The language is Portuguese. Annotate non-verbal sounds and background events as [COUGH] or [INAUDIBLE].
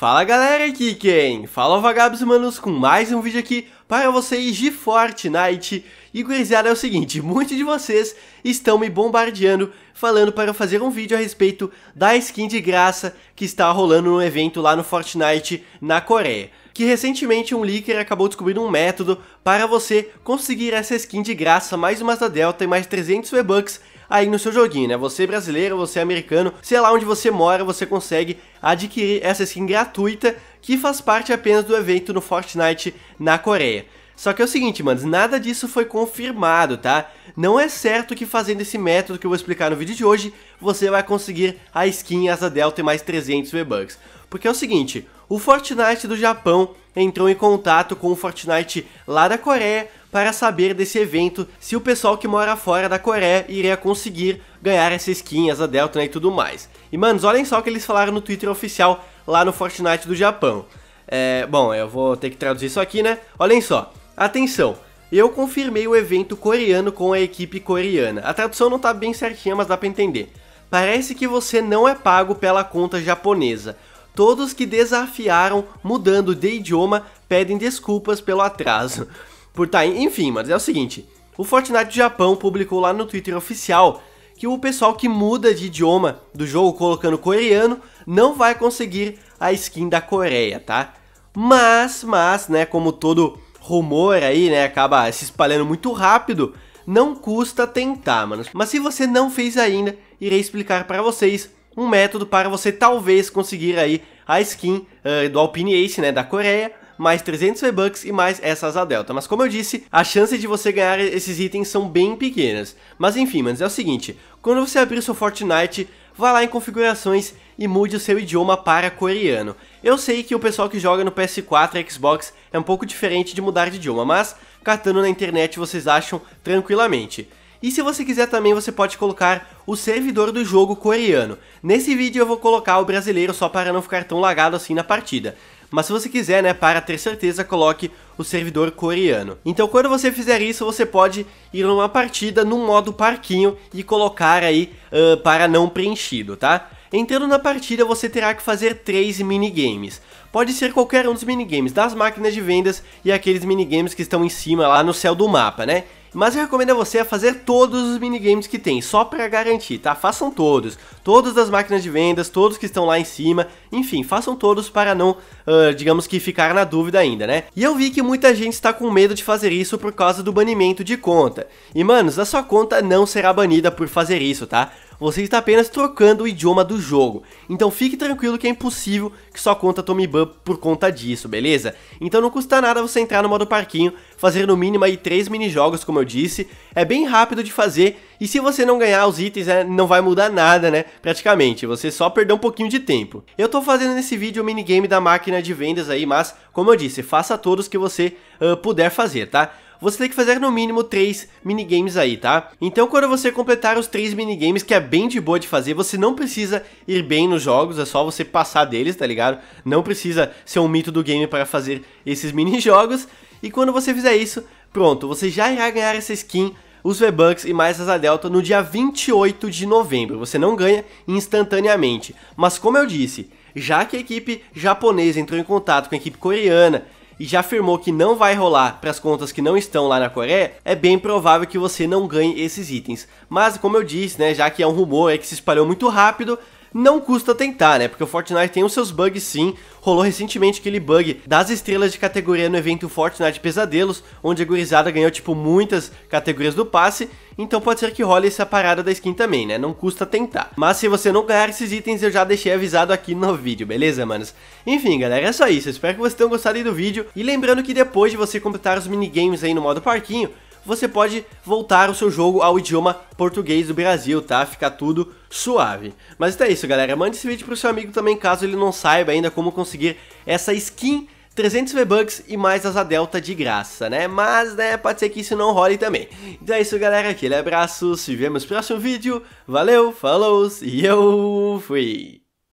Fala galera, aqui quem? Fala vagabos manos com mais um vídeo aqui para vocês de Fortnite E gurizada é o seguinte, [LAUGHS] muitos de vocês estão me bombardeando falando para fazer um vídeo a respeito da skin de graça que está rolando no evento lá no Fortnite na Coreia que recentemente um leaker acabou descobrindo um método para você conseguir essa skin de graça, mais uma da Delta e mais 300 V-Bucks aí no seu joguinho, né? Você é brasileiro, você é americano, sei lá onde você mora, você consegue adquirir essa skin gratuita que faz parte apenas do evento no Fortnite na Coreia. Só que é o seguinte, mano, nada disso foi confirmado, tá? Não é certo que fazendo esse método que eu vou explicar no vídeo de hoje, você vai conseguir a skin Asa Delta e mais 300 V-Bucks. Porque é o seguinte, o Fortnite do Japão entrou em contato com o Fortnite lá da Coreia para saber desse evento, se o pessoal que mora fora da Coreia iria conseguir ganhar essa skin, a delta né, e tudo mais. E manos, olhem só o que eles falaram no Twitter oficial lá no Fortnite do Japão. É, bom, eu vou ter que traduzir isso aqui, né? Olhem só. Atenção, eu confirmei o evento coreano com a equipe coreana. A tradução não tá bem certinha, mas dá para entender. Parece que você não é pago pela conta japonesa. Todos que desafiaram mudando de idioma pedem desculpas pelo atraso por tá Enfim, mas é o seguinte, o Fortnite do Japão publicou lá no Twitter oficial que o pessoal que muda de idioma do jogo colocando coreano não vai conseguir a skin da Coreia, tá? Mas, mas, né, como todo rumor aí, né, acaba se espalhando muito rápido, não custa tentar, mano. Mas se você não fez ainda, irei explicar para vocês um método para você talvez conseguir aí a skin uh, do Alpine Ace, né, da Coreia, mais 300 V-Bucks e mais essa asa delta. Mas como eu disse, a chance de você ganhar esses itens são bem pequenas. Mas enfim, mas é o seguinte, quando você abrir seu Fortnite, vá lá em configurações e mude o seu idioma para coreano. Eu sei que o pessoal que joga no PS4 e Xbox é um pouco diferente de mudar de idioma, mas catando na internet vocês acham tranquilamente. E se você quiser também, você pode colocar o servidor do jogo coreano. Nesse vídeo eu vou colocar o brasileiro só para não ficar tão lagado assim na partida. Mas se você quiser, né, para ter certeza, coloque o servidor coreano. Então quando você fizer isso, você pode ir numa partida no modo parquinho e colocar aí uh, para não preenchido, tá? Entrando na partida, você terá que fazer três minigames. Pode ser qualquer um dos minigames das máquinas de vendas e aqueles minigames que estão em cima lá no céu do mapa, né? Mas eu recomendo a você a fazer todos os minigames que tem, só para garantir, tá? Façam todos, todas as máquinas de vendas, todos que estão lá em cima, enfim, façam todos para não, uh, digamos que ficar na dúvida ainda, né? E eu vi que muita gente está com medo de fazer isso por causa do banimento de conta. E manos, a sua conta não será banida por fazer isso, tá? você está apenas trocando o idioma do jogo. Então fique tranquilo que é impossível que só conta Tommy Ban por conta disso, beleza? Então não custa nada você entrar no modo parquinho, fazer no mínimo aí 3 minijogos, como eu disse. É bem rápido de fazer e se você não ganhar os itens, né, não vai mudar nada, né? Praticamente, você só perdeu um pouquinho de tempo. Eu tô fazendo nesse vídeo o minigame da máquina de vendas aí, mas como eu disse, faça todos que você uh, puder fazer, tá? você tem que fazer no mínimo 3 minigames aí, tá? Então quando você completar os 3 minigames, que é bem de boa de fazer, você não precisa ir bem nos jogos, é só você passar deles, tá ligado? Não precisa ser um mito do game para fazer esses [LAUGHS] mini-jogos. E quando você fizer isso, pronto, você já irá ganhar essa skin os V-Bucks e mais as delta no dia 28 de novembro. Você não ganha instantaneamente. Mas como eu disse, já que a equipe japonesa entrou em contato com a equipe coreana e já afirmou que não vai rolar para as contas que não estão lá na Coreia, é bem provável que você não ganhe esses itens. Mas como eu disse, né, já que é um rumor é que se espalhou muito rápido, não custa tentar, né? Porque o Fortnite tem os seus bugs sim. Rolou recentemente aquele bug das estrelas de categoria no evento Fortnite Pesadelos, onde a gurizada ganhou, tipo, muitas categorias do passe. Então pode ser que role essa parada da skin também, né? Não custa tentar. Mas se você não ganhar esses itens, eu já deixei avisado aqui no vídeo, beleza, manos? Enfim, galera, é só isso. Eu espero que vocês tenham gostado do vídeo. E lembrando que depois de você completar os minigames aí no modo parquinho, você pode voltar o seu jogo ao idioma português do Brasil, tá? Fica tudo suave. Mas então é isso, galera. Mande esse vídeo pro seu amigo também, caso ele não saiba ainda como conseguir essa skin 300 V-Bucks e mais asa delta de graça, né? Mas, né, pode ser que isso não role também. Então é isso, galera. Aquele abraço. Se vemos no próximo vídeo. Valeu, falou e eu fui.